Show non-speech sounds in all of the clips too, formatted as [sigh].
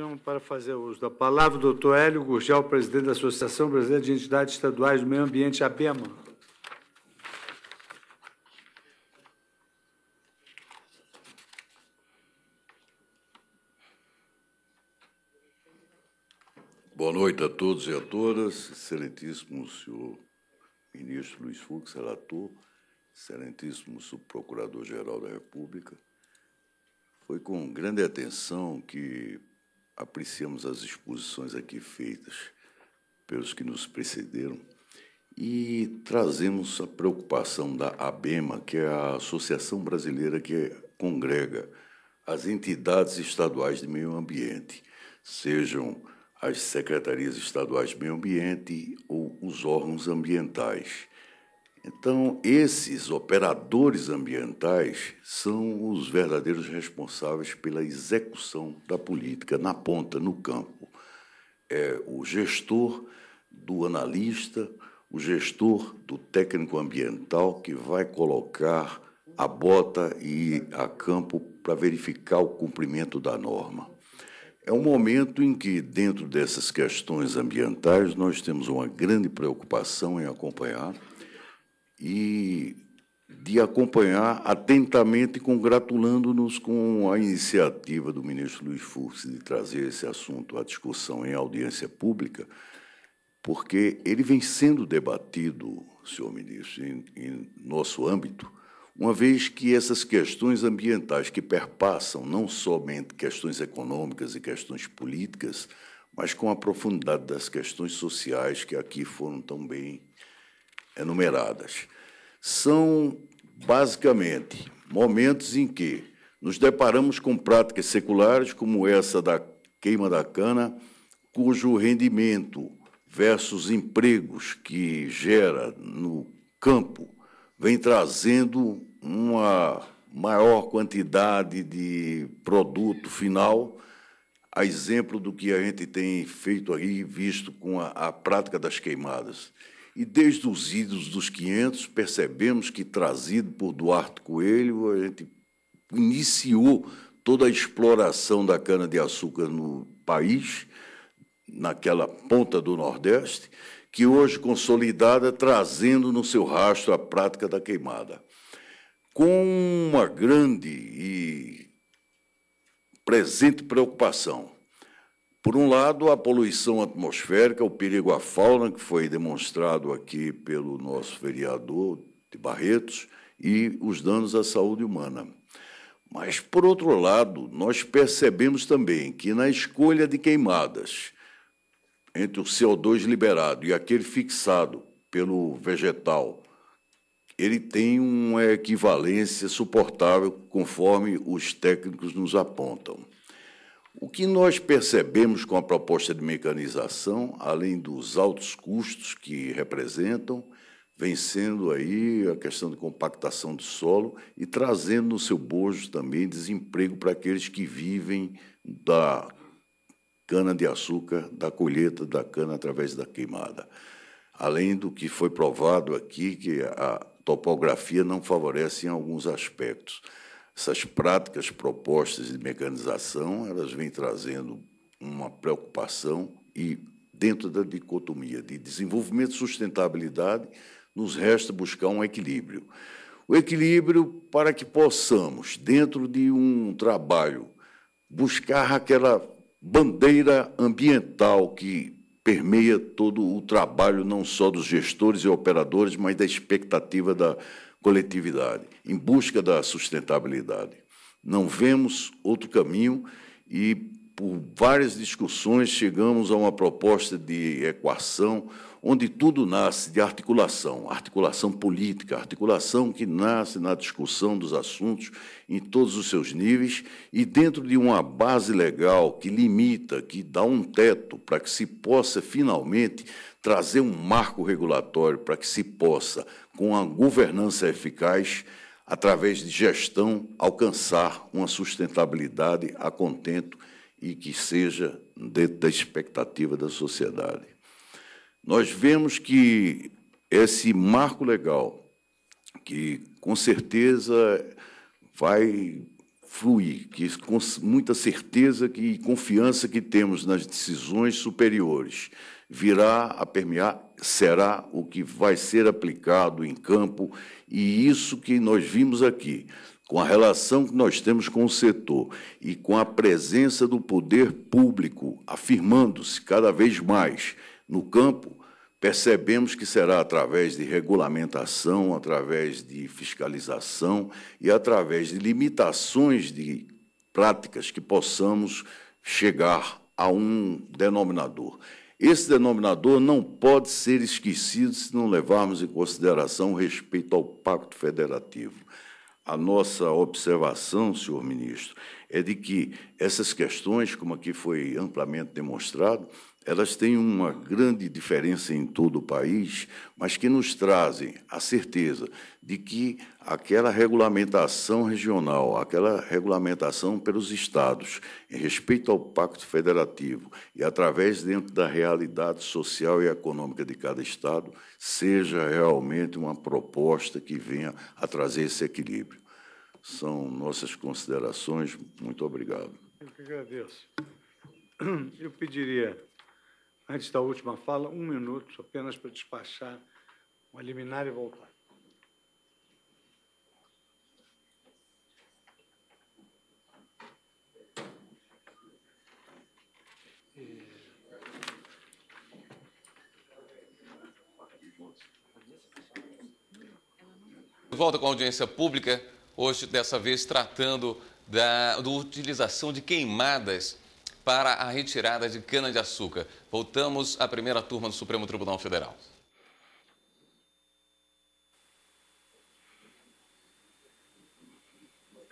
Chamo para fazer uso da palavra o doutor Hélio Gurgel, presidente da Associação Brasileira de Entidades Estaduais do Meio Ambiente, ABEMA. Boa noite a todos e a todas, excelentíssimo senhor ministro Luiz Fux, relator, excelentíssimo subprocurador-geral da República. Foi com grande atenção que apreciamos as exposições aqui feitas pelos que nos precederam e trazemos a preocupação da ABEMA, que é a associação brasileira que congrega as entidades estaduais de meio ambiente, sejam as secretarias estaduais de meio ambiente ou os órgãos ambientais. Então, esses operadores ambientais são os verdadeiros responsáveis pela execução da política na ponta, no campo. É o gestor do analista, o gestor do técnico ambiental que vai colocar a bota e a campo para verificar o cumprimento da norma. É um momento em que, dentro dessas questões ambientais, nós temos uma grande preocupação em acompanhar e de acompanhar atentamente, congratulando-nos com a iniciativa do ministro Luiz Fux de trazer esse assunto à discussão em audiência pública, porque ele vem sendo debatido, senhor ministro, em, em nosso âmbito, uma vez que essas questões ambientais que perpassam não somente questões econômicas e questões políticas, mas com a profundidade das questões sociais que aqui foram tão bem enumeradas. São, basicamente, momentos em que nos deparamos com práticas seculares, como essa da queima da cana, cujo rendimento versus empregos que gera no campo vem trazendo uma maior quantidade de produto final, a exemplo do que a gente tem feito aí, visto com a, a prática das queimadas. E desde os idos dos 500, percebemos que, trazido por Duarte Coelho, a gente iniciou toda a exploração da cana-de-açúcar no país, naquela ponta do Nordeste, que hoje consolidada, trazendo no seu rastro a prática da queimada. Com uma grande e presente preocupação, por um lado, a poluição atmosférica, o perigo à fauna, que foi demonstrado aqui pelo nosso vereador de Barretos, e os danos à saúde humana. Mas, por outro lado, nós percebemos também que na escolha de queimadas, entre o CO2 liberado e aquele fixado pelo vegetal, ele tem uma equivalência suportável, conforme os técnicos nos apontam. O que nós percebemos com a proposta de mecanização, além dos altos custos que representam, vem sendo aí a questão de compactação do solo e trazendo no seu bojo também desemprego para aqueles que vivem da cana-de-açúcar, da colheita da cana através da queimada. Além do que foi provado aqui, que a topografia não favorece em alguns aspectos. Essas práticas propostas de mecanização, elas vêm trazendo uma preocupação e dentro da dicotomia de desenvolvimento e sustentabilidade, nos resta buscar um equilíbrio. O equilíbrio para que possamos, dentro de um trabalho, buscar aquela bandeira ambiental que permeia todo o trabalho, não só dos gestores e operadores, mas da expectativa da, coletividade, em busca da sustentabilidade. Não vemos outro caminho e, por várias discussões, chegamos a uma proposta de equação onde tudo nasce de articulação, articulação política, articulação que nasce na discussão dos assuntos em todos os seus níveis e dentro de uma base legal que limita, que dá um teto para que se possa finalmente trazer um marco regulatório para que se possa com a governança eficaz, através de gestão, alcançar uma sustentabilidade a contento e que seja dentro da expectativa da sociedade. Nós vemos que esse marco legal, que com certeza vai fluir, que com muita certeza que, e confiança que temos nas decisões superiores, virá a permear será o que vai ser aplicado em campo e isso que nós vimos aqui, com a relação que nós temos com o setor e com a presença do poder público afirmando-se cada vez mais no campo, percebemos que será através de regulamentação, através de fiscalização e através de limitações de práticas que possamos chegar a um denominador. Esse denominador não pode ser esquecido se não levarmos em consideração o respeito ao Pacto Federativo. A nossa observação, senhor ministro, é de que essas questões, como aqui foi amplamente demonstrado, elas têm uma grande diferença em todo o país, mas que nos trazem a certeza de que aquela regulamentação regional, aquela regulamentação pelos estados em respeito ao Pacto Federativo e através dentro da realidade social e econômica de cada estado, seja realmente uma proposta que venha a trazer esse equilíbrio. São nossas considerações. Muito obrigado. Eu que agradeço. Eu pediria antes da última fala, um minuto apenas para despachar uma liminar e voltar. volta com a audiência pública, hoje, dessa vez, tratando da, da utilização de queimadas para a retirada de cana-de-açúcar. Voltamos à primeira turma do Supremo Tribunal Federal.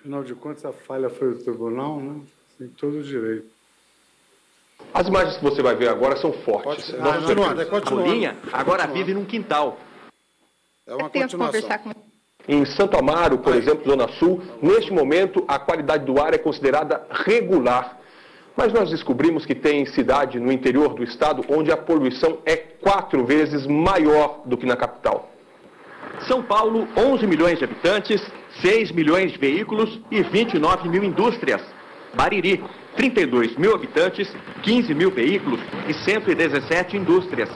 Afinal de contas, a falha foi do tribunal, né? Tem todo o direito. As imagens que você vai ver agora são fortes. Pode... Ah, não, não, não, a Bolinha agora vive num quintal. É uma Eu conversar com... Em Santo Amaro, por Aí. exemplo, Zona Sul, neste momento a qualidade do ar é considerada regular. Mas nós descobrimos que tem cidade no interior do estado onde a poluição é quatro vezes maior do que na capital. São Paulo, 11 milhões de habitantes, 6 milhões de veículos e 29 mil indústrias. Bariri, 32 mil habitantes, 15 mil veículos e 117 indústrias.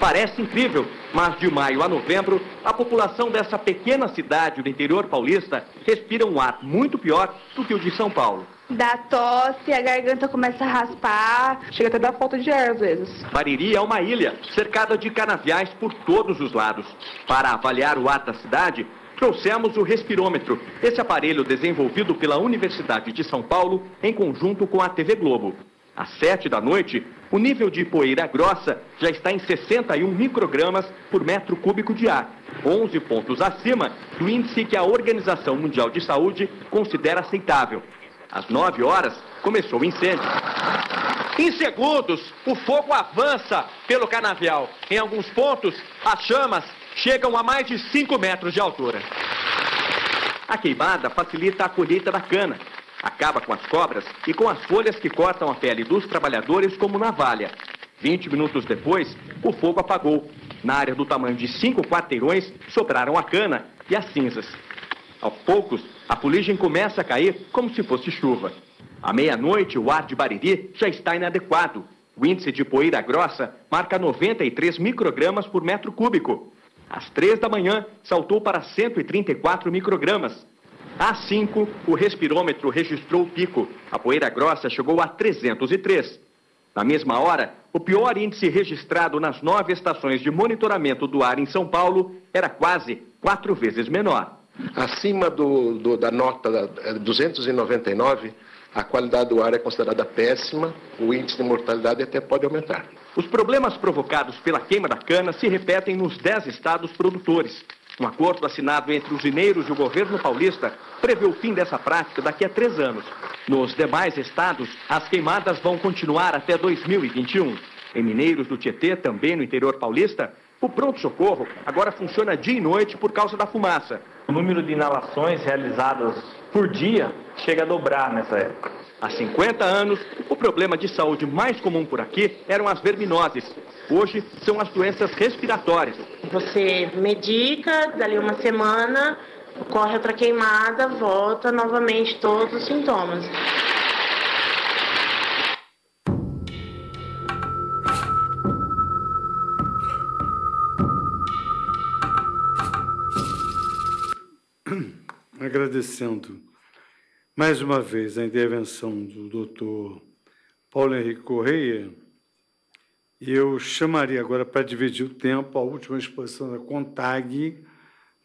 Parece incrível, mas de maio a novembro, a população dessa pequena cidade do interior paulista respira um ar muito pior do que o de São Paulo dá tosse, a garganta começa a raspar, chega até a dar falta de ar às vezes. Bariri é uma ilha cercada de canaviais por todos os lados. Para avaliar o ar da cidade, trouxemos o respirômetro, esse aparelho desenvolvido pela Universidade de São Paulo em conjunto com a TV Globo. Às 7 da noite, o nível de poeira grossa já está em 61 microgramas por metro cúbico de ar, 11 pontos acima do índice que a Organização Mundial de Saúde considera aceitável. Às 9 horas, começou o incêndio. Em segundos, o fogo avança pelo canavial. Em alguns pontos, as chamas chegam a mais de 5 metros de altura. A queimada facilita a colheita da cana. Acaba com as cobras e com as folhas que cortam a pele dos trabalhadores como navalha. 20 minutos depois, o fogo apagou. Na área do tamanho de cinco quarteirões, sobraram a cana e as cinzas. Aos poucos, a fuligem começa a cair como se fosse chuva. À meia-noite, o ar de Bariri já está inadequado. O índice de poeira grossa marca 93 microgramas por metro cúbico. Às três da manhã, saltou para 134 microgramas. Às 5, o respirômetro registrou o pico. A poeira grossa chegou a 303. Na mesma hora, o pior índice registrado nas nove estações de monitoramento do ar em São Paulo era quase quatro vezes menor. Acima do, do, da nota 299, é, a qualidade do ar é considerada péssima, o índice de mortalidade até pode aumentar. Os problemas provocados pela queima da cana se repetem nos 10 estados produtores. Um acordo assinado entre os mineiros e o governo paulista prevê o fim dessa prática daqui a três anos. Nos demais estados, as queimadas vão continuar até 2021. Em Mineiros do Tietê, também no interior paulista, o pronto-socorro agora funciona dia e noite por causa da fumaça o número de inalações realizadas por dia chega a dobrar nessa época. Há 50 anos, o problema de saúde mais comum por aqui eram as verminoses. Hoje são as doenças respiratórias. Você medica, dali uma semana, corre outra queimada, volta novamente todos os sintomas. agradecendo mais uma vez a intervenção do doutor Paulo Henrique Correia. E eu chamaria agora para dividir o tempo a última exposição da CONTAG,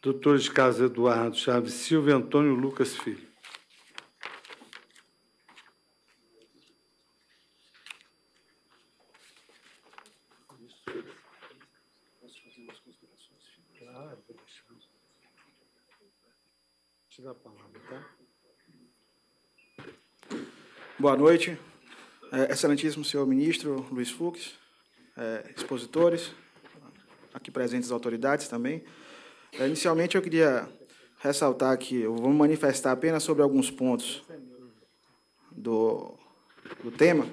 doutores Carlos Eduardo Chaves Silva e Antônio Lucas Filho. Boa noite. É, excelentíssimo senhor ministro Luiz Fux, é, expositores, aqui presentes autoridades também. É, inicialmente, eu queria ressaltar que eu vou manifestar apenas sobre alguns pontos do, do tema.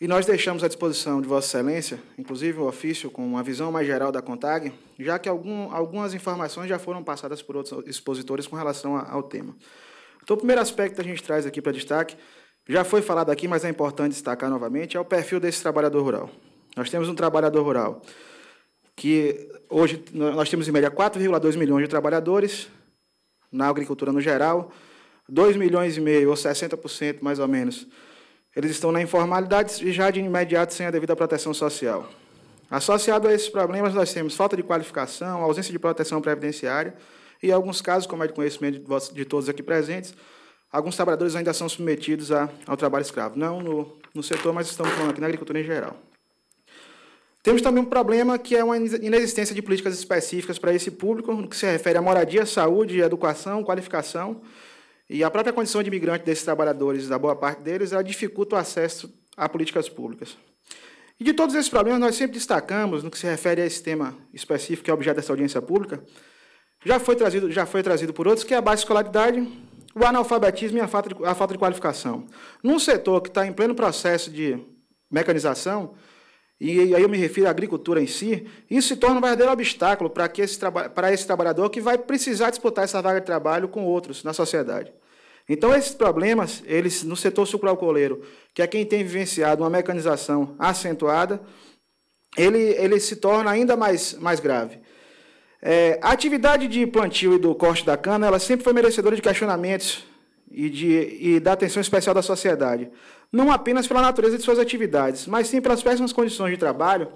E nós deixamos à disposição de Vossa Excelência, inclusive o ofício com uma visão mais geral da CONTAG, já que algum, algumas informações já foram passadas por outros expositores com relação a, ao tema. Então, o primeiro aspecto que a gente traz aqui para destaque, já foi falado aqui, mas é importante destacar novamente, é o perfil desse trabalhador rural. Nós temos um trabalhador rural que hoje nós temos em média 4,2 milhões de trabalhadores na agricultura no geral, 2 milhões e meio, ou 60% mais ou menos, eles estão na informalidade e já de imediato sem a devida proteção social. Associado a esses problemas, nós temos falta de qualificação, ausência de proteção previdenciária, e em alguns casos, como é de conhecimento de todos aqui presentes, alguns trabalhadores ainda são submetidos a, ao trabalho escravo. Não no, no setor, mas estamos falando aqui na agricultura em geral. Temos também um problema que é uma inexistência de políticas específicas para esse público, no que se refere à moradia, saúde, educação, qualificação. E a própria condição de imigrante desses trabalhadores, da boa parte deles, ela dificulta o acesso a políticas públicas. E de todos esses problemas, nós sempre destacamos, no que se refere a esse tema específico que é objeto dessa audiência pública, já foi trazido, já foi trazido por outros, que é a baixa escolaridade, o analfabetismo e a falta de, a falta de qualificação. Num setor que está em pleno processo de mecanização, e aí eu me refiro à agricultura em si, isso se torna um verdadeiro obstáculo para, que esse, para esse trabalhador que vai precisar disputar essa vaga de trabalho com outros na sociedade. Então, esses problemas, eles no setor sucroalcooleiro, que é quem tem vivenciado uma mecanização acentuada, ele, ele se torna ainda mais, mais grave. É, a atividade de plantio e do corte da cana, ela sempre foi merecedora de questionamentos e, de, e da atenção especial da sociedade, não apenas pela natureza de suas atividades, mas sim pelas péssimas condições de trabalho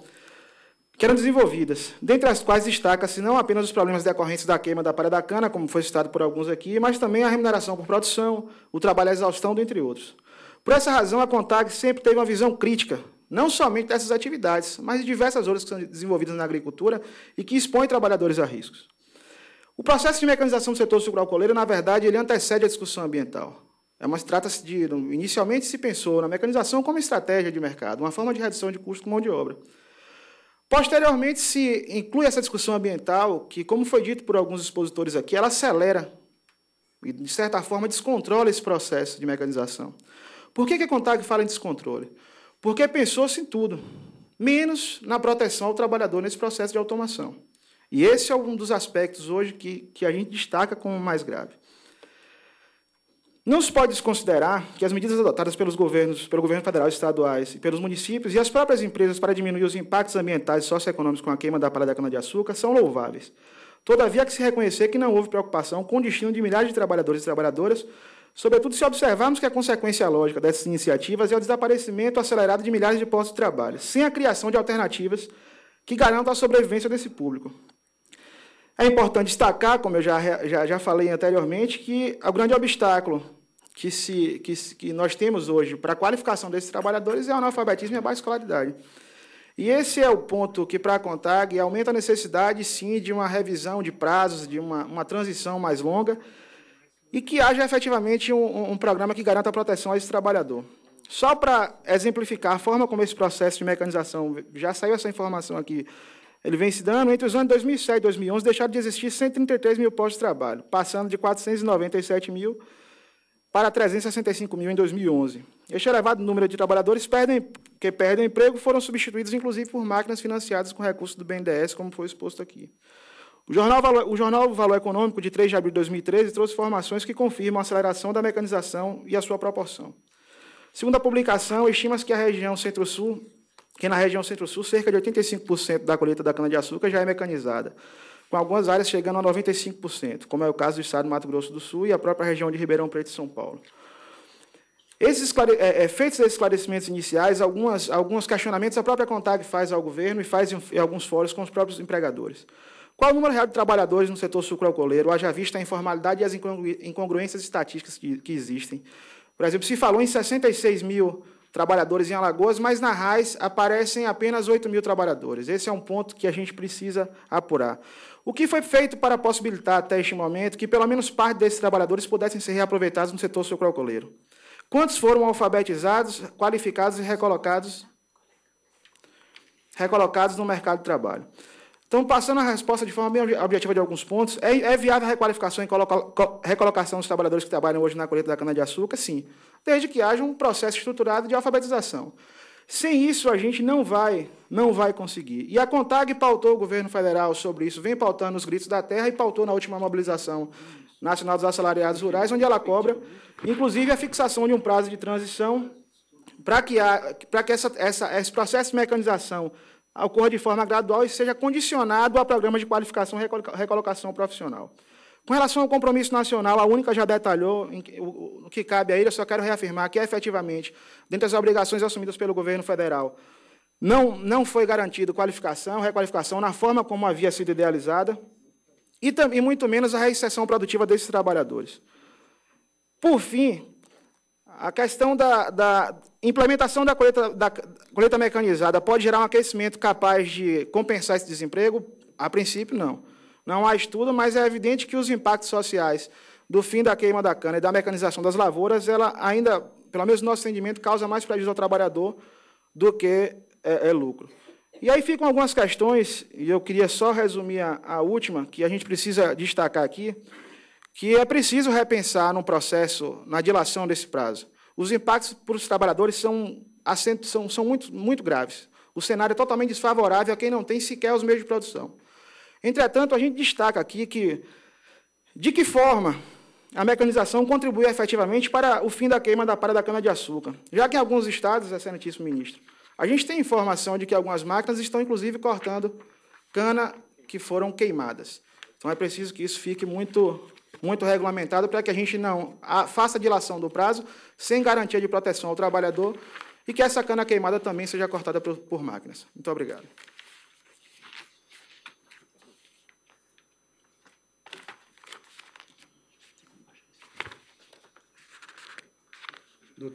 que eram desenvolvidas, dentre as quais destaca-se não apenas os problemas decorrentes da queima da palha da cana, como foi citado por alguns aqui, mas também a remuneração por produção, o trabalho à exaustão, dentre outros. Por essa razão, a CONTAG sempre teve uma visão crítica não somente dessas atividades, mas de diversas outras que são desenvolvidas na agricultura e que expõem trabalhadores a riscos. O processo de mecanização do setor sucroalcooleiro, na verdade, ele antecede a discussão ambiental. É uma trata-se de inicialmente se pensou na mecanização como estratégia de mercado, uma forma de redução de custo com mão de obra. Posteriormente se inclui essa discussão ambiental, que como foi dito por alguns expositores aqui, ela acelera e de certa forma descontrola esse processo de mecanização. Por que, que a Contag fala em descontrole? Porque pensou-se em tudo, menos na proteção ao trabalhador nesse processo de automação. E esse é um dos aspectos hoje que, que a gente destaca como mais grave. Não se pode desconsiderar que as medidas adotadas pelos governos, pelo governo federal, estaduais e pelos municípios e as próprias empresas para diminuir os impactos ambientais e socioeconômicos com a queima da palha da cana-de-açúcar são louváveis. Todavia, há que se reconhecer que não houve preocupação com o destino de milhares de trabalhadores e trabalhadoras sobretudo se observarmos que a consequência lógica dessas iniciativas é o desaparecimento acelerado de milhares de postos de trabalho, sem a criação de alternativas que garantam a sobrevivência desse público. É importante destacar, como eu já, já, já falei anteriormente, que o grande obstáculo que, se, que, que nós temos hoje para a qualificação desses trabalhadores é o analfabetismo e a baixa escolaridade. E esse é o ponto que, para a CONTAG, aumenta a necessidade, sim, de uma revisão de prazos, de uma, uma transição mais longa, e que haja efetivamente um, um programa que garanta a proteção a esse trabalhador. Só para exemplificar a forma como esse processo de mecanização, já saiu essa informação aqui, ele vem se dando, entre os anos 2007 e 2011 deixaram de existir 133 mil postos de trabalho, passando de 497 mil para 365 mil em 2011. Este elevado número de trabalhadores perdem, que perdem emprego foram substituídos, inclusive, por máquinas financiadas com recursos do BNDES, como foi exposto aqui. O jornal, o jornal Valor Econômico, de 3 de abril de 2013, trouxe informações que confirmam a aceleração da mecanização e a sua proporção. Segundo a publicação, estima-se que a região Centro-Sul, que na região Centro-Sul, cerca de 85% da colheita da cana-de-açúcar já é mecanizada, com algumas áreas chegando a 95%, como é o caso do estado do Mato Grosso do Sul e a própria região de Ribeirão Preto e São Paulo. Esses é, é, feitos esses esclarecimentos iniciais, algumas, alguns questionamentos a própria CONTAG faz ao governo e faz em, em alguns fóruns com os próprios empregadores. Qual o número real de trabalhadores no setor sucroalcooleiro, haja vista a informalidade e as incongruências estatísticas que, que existem? Por exemplo, se falou em 66 mil trabalhadores em Alagoas, mas na RAIS aparecem apenas 8 mil trabalhadores. Esse é um ponto que a gente precisa apurar. O que foi feito para possibilitar até este momento que pelo menos parte desses trabalhadores pudessem ser reaproveitados no setor sucroalcooleiro? Quantos foram alfabetizados, qualificados e recolocados, recolocados no mercado de trabalho? Então, passando a resposta de forma bem objetiva de alguns pontos, é, é viável a requalificação e recolocação dos trabalhadores que trabalham hoje na colheita da cana-de-açúcar? Sim, desde que haja um processo estruturado de alfabetização. Sem isso, a gente não vai, não vai conseguir. E a CONTAG pautou o governo federal sobre isso, vem pautando os gritos da terra e pautou na última mobilização nacional dos assalariados rurais, onde ela cobra, inclusive, a fixação de um prazo de transição para que, a, que essa, essa, esse processo de mecanização ocorra de forma gradual e seja condicionado a programas de qualificação e recolocação profissional. Com relação ao compromisso nacional, a única já detalhou o que cabe a ele, eu só quero reafirmar que, efetivamente, dentre as obrigações assumidas pelo governo federal, não, não foi garantido qualificação, requalificação na forma como havia sido idealizada, e, também, muito menos a reinserção produtiva desses trabalhadores. Por fim, a questão da, da Implementação da coleta, da coleta mecanizada pode gerar um aquecimento capaz de compensar esse desemprego? A princípio, não. Não há estudo, mas é evidente que os impactos sociais do fim da queima da cana e da mecanização das lavouras, ela ainda, pelo menos no nosso entendimento, causa mais prejuízo ao trabalhador do que é, é lucro. E aí ficam algumas questões, e eu queria só resumir a, a, última, que a gente precisa destacar aqui, que é preciso repensar no processo, na dilação desse prazo. Os impactos para os trabalhadores são, são, são muito, muito graves. O cenário é totalmente desfavorável a quem não tem sequer os meios de produção. Entretanto, a gente destaca aqui que, de que forma a mecanização contribui efetivamente para o fim da queima da para da cana-de-açúcar, já que em alguns estados, excelentíssimo ministro, a gente tem informação de que algumas máquinas estão, inclusive, cortando cana que foram queimadas. Então, é preciso que isso fique muito, muito regulamentado para que a gente não faça dilação do prazo sem garantia de proteção ao trabalhador e que essa cana queimada também seja cortada por, por máquinas. Muito obrigado.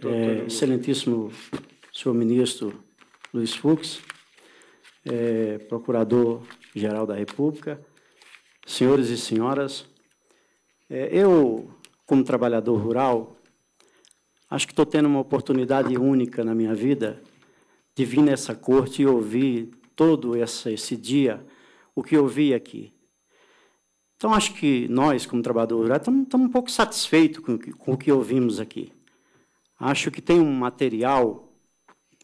É, excelentíssimo senhor ministro Luiz Fux, é, procurador-geral da República, senhores e senhoras, é, eu, como trabalhador rural, Acho que estou tendo uma oportunidade única na minha vida de vir nessa corte e ouvir todo esse, esse dia o que eu vi aqui. Então, acho que nós, como trabalhadores estamos um pouco satisfeitos com, com o que ouvimos aqui. Acho que tem um material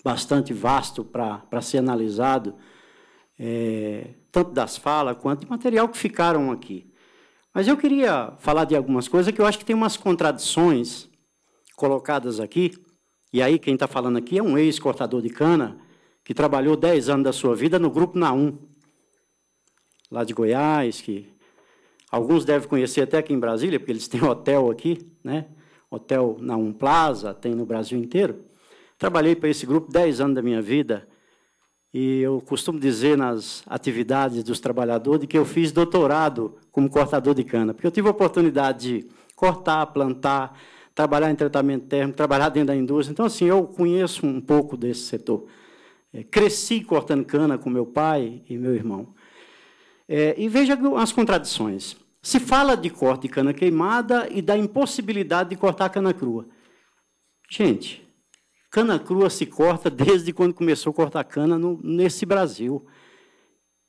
bastante vasto para ser analisado, é, tanto das falas quanto do material que ficaram aqui. Mas eu queria falar de algumas coisas que eu acho que tem umas contradições colocadas aqui, e aí quem está falando aqui é um ex-cortador de cana, que trabalhou 10 anos da sua vida no Grupo Naum, lá de Goiás, que alguns devem conhecer até aqui em Brasília, porque eles têm hotel aqui, né? Hotel Naum Plaza, tem no Brasil inteiro. Trabalhei para esse grupo 10 anos da minha vida, e eu costumo dizer nas atividades dos trabalhadores de que eu fiz doutorado como cortador de cana, porque eu tive a oportunidade de cortar, plantar, trabalhar em tratamento térmico, trabalhar dentro da indústria. Então, assim, eu conheço um pouco desse setor. É, cresci cortando cana com meu pai e meu irmão. É, e veja as contradições. Se fala de corte de cana queimada e da impossibilidade de cortar cana crua. Gente, cana crua se corta desde quando começou a cortar cana no, nesse Brasil.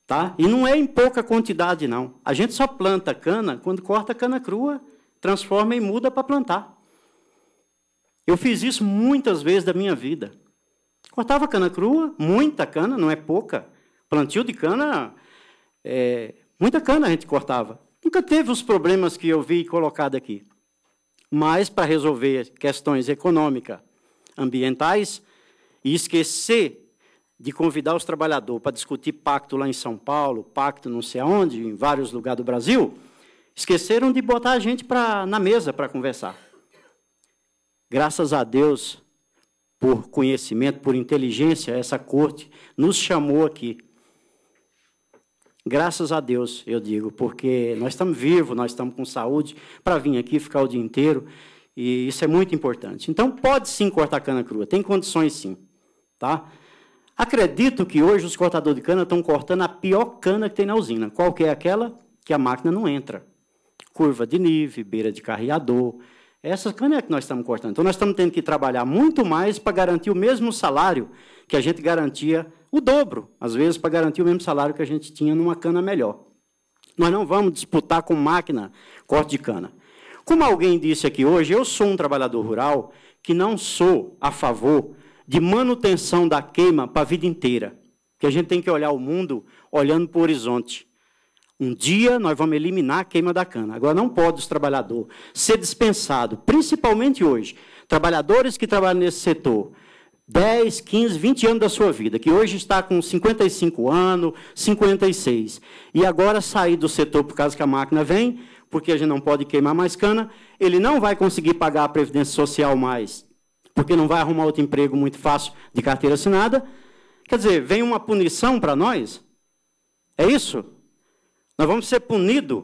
Tá? E não é em pouca quantidade, não. A gente só planta cana quando corta cana crua, transforma e muda para plantar. Eu fiz isso muitas vezes da minha vida. Cortava cana crua, muita cana, não é pouca. Plantio de cana, é, muita cana a gente cortava. Nunca teve os problemas que eu vi colocado aqui. Mas para resolver questões econômicas, ambientais, e esquecer de convidar os trabalhadores para discutir pacto lá em São Paulo, pacto não sei aonde, em vários lugares do Brasil, esqueceram de botar a gente pra, na mesa para conversar. Graças a Deus, por conhecimento, por inteligência, essa corte nos chamou aqui. Graças a Deus, eu digo, porque nós estamos vivos, nós estamos com saúde para vir aqui ficar o dia inteiro, e isso é muito importante. Então, pode sim cortar cana crua, tem condições sim, tá? Acredito que hoje os cortadores de cana estão cortando a pior cana que tem na usina. Qual que é aquela? Que a máquina não entra. Curva de nível, beira de carreador, é essa cana é que nós estamos cortando. Então, nós estamos tendo que trabalhar muito mais para garantir o mesmo salário que a gente garantia, o dobro, às vezes, para garantir o mesmo salário que a gente tinha numa cana melhor. Nós não vamos disputar com máquina corte de cana. Como alguém disse aqui hoje, eu sou um trabalhador rural que não sou a favor de manutenção da queima para a vida inteira. Porque a gente tem que olhar o mundo olhando para o horizonte. Um dia nós vamos eliminar a queima da cana. Agora não pode os trabalhadores ser dispensado, principalmente hoje. Trabalhadores que trabalham nesse setor, 10, 15, 20 anos da sua vida, que hoje está com 55 anos, 56, e agora sair do setor por causa que a máquina vem, porque a gente não pode queimar mais cana, ele não vai conseguir pagar a previdência social mais, porque não vai arrumar outro emprego muito fácil de carteira assinada. Quer dizer, vem uma punição para nós? É isso? Nós vamos ser punidos?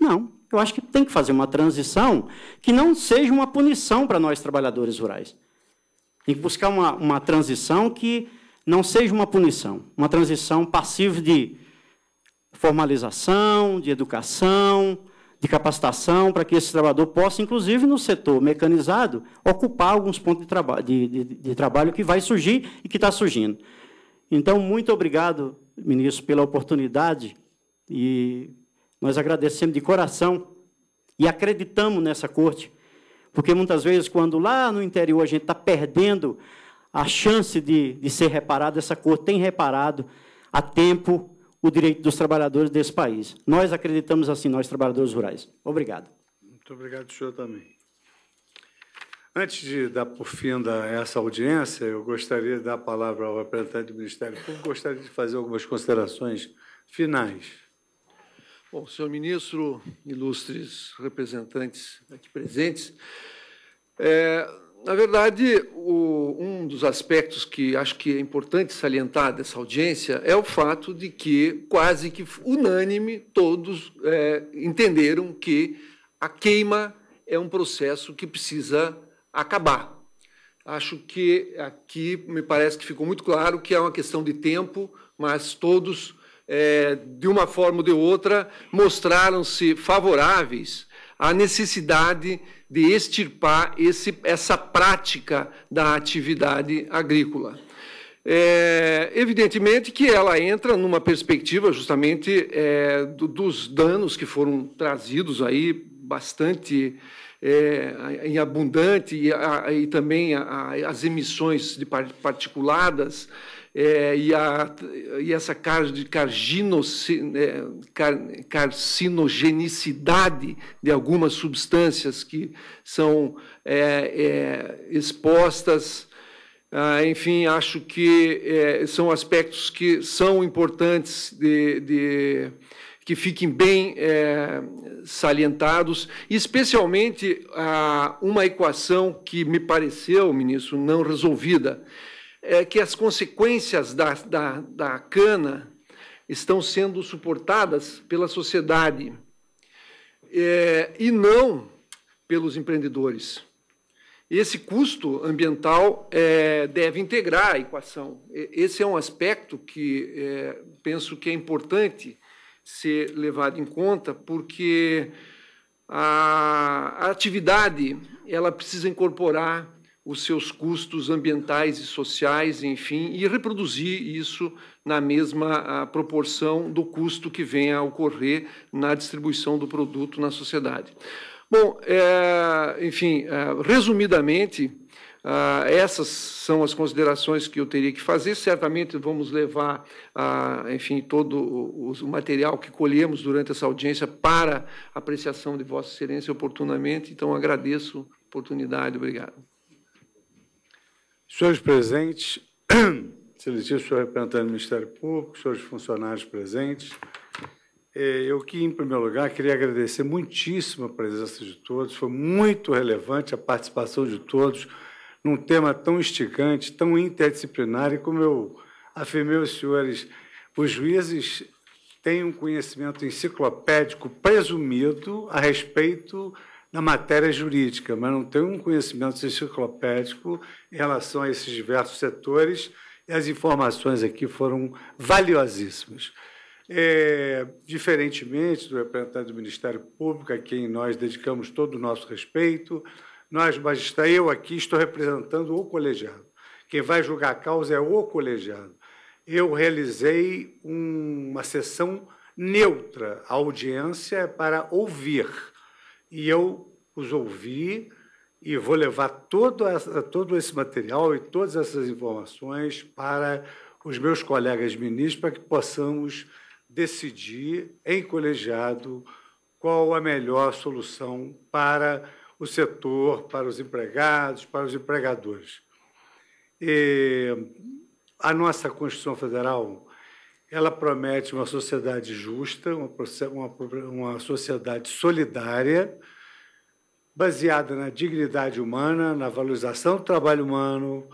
Não. Eu acho que tem que fazer uma transição que não seja uma punição para nós trabalhadores rurais. Tem que buscar uma, uma transição que não seja uma punição, uma transição passiva de formalização, de educação, de capacitação, para que esse trabalhador possa, inclusive no setor mecanizado, ocupar alguns pontos de, traba de, de, de trabalho que vai surgir e que está surgindo. Então, muito obrigado, ministro, pela oportunidade e nós agradecemos de coração e acreditamos nessa corte, porque muitas vezes, quando lá no interior a gente está perdendo a chance de, de ser reparado, essa corte tem reparado a tempo o direito dos trabalhadores desse país. Nós acreditamos assim, nós trabalhadores rurais. Obrigado. Muito obrigado, senhor também. Antes de dar por fim da, essa audiência, eu gostaria de dar a palavra ao representante do Ministério Público, gostaria de fazer algumas considerações finais. Bom, senhor ministro, ilustres representantes aqui presentes, é, na verdade, o, um dos aspectos que acho que é importante salientar dessa audiência é o fato de que, quase que unânime, todos é, entenderam que a queima é um processo que precisa acabar. Acho que aqui me parece que ficou muito claro que é uma questão de tempo, mas todos é, de uma forma ou de outra, mostraram-se favoráveis à necessidade de extirpar esse, essa prática da atividade agrícola. É, evidentemente que ela entra numa perspectiva justamente é, do, dos danos que foram trazidos aí bastante é, em abundante e, a, e também a, as emissões de particuladas é, e, a, e, essa car, é, car, carcinogenicidade de algumas substâncias que são é, é, expostas. Ah, enfim, acho que é, são aspectos que são importantes de, de que fiquem bem é, salientados, especialmente ah, uma equação que me pareceu, ministro, não resolvida é, que as consequências da, da, da cana estão sendo suportadas pela sociedade é, e não pelos empreendedores. Esse custo ambiental é, deve integrar a equação. Esse é um aspecto que é, penso que é importante ser levado em conta, porque a, a atividade ela precisa incorporar os seus custos ambientais e sociais, enfim, e reproduzir isso na mesma proporção do custo que vem a ocorrer na distribuição do produto na sociedade. Bom, é, enfim, é, resumidamente, essas são as considerações que eu teria que fazer. Certamente vamos levar, enfim, todo o, o, material que colhemos durante essa audiência para apreciação de Vossa Excelência oportunamente. Então, agradeço a oportunidade. Obrigado. Senhores presentes, seletivo, [clears throat] senhor representante do Ministério Público, senhores funcionários presentes, é, eu que, em primeiro lugar, queria agradecer muitíssimo a presença de todos, foi muito relevante a participação de todos num tema tão instigante, tão interdisciplinar, e como eu afirmei aos senhores, os juízes têm um conhecimento enciclopédico presumido a respeito na matéria jurídica, mas não tenho um conhecimento enciclopédico em relação a esses diversos setores e as informações aqui foram valiosíssimas. É, diferentemente do representante do Ministério Público, a quem nós dedicamos todo o nosso respeito, nós, magistrado, eu aqui estou representando o colegiado. Quem vai julgar a causa é o colegiado. Eu realizei um, uma sessão neutra. A audiência é para ouvir e eu os ouvi e vou levar todo, essa, todo esse material e todas essas informações para os meus colegas ministros para que possamos decidir em colegiado qual a melhor solução para o setor, para os empregados, para os empregadores. E a nossa Constituição Federal ela promete uma sociedade justa, uma, uma, uma sociedade solidária, baseada na dignidade humana, na valorização do trabalho humano,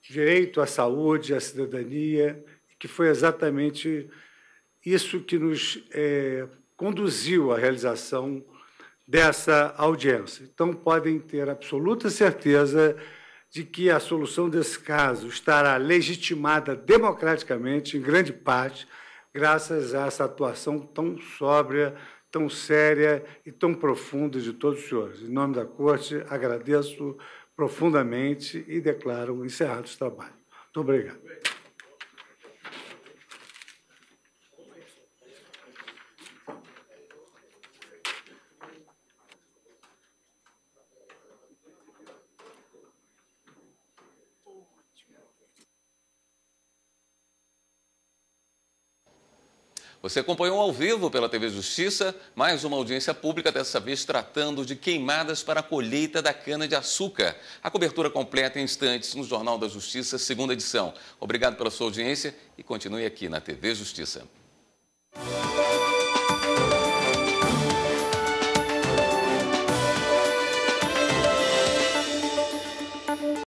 direito à saúde, à cidadania, que foi exatamente isso que nos é, conduziu à realização dessa audiência. Então, podem ter absoluta certeza de que a solução desse caso estará legitimada democraticamente, em grande parte, graças a essa atuação tão sóbria, tão séria e tão profunda de todos os senhores. Em nome da Corte, agradeço profundamente e declaro encerrado os trabalhos. Muito obrigado. Você acompanhou ao vivo pela TV Justiça mais uma audiência pública, dessa vez tratando de queimadas para a colheita da cana-de-açúcar. A cobertura completa em instantes no Jornal da Justiça, segunda edição. Obrigado pela sua audiência e continue aqui na TV Justiça.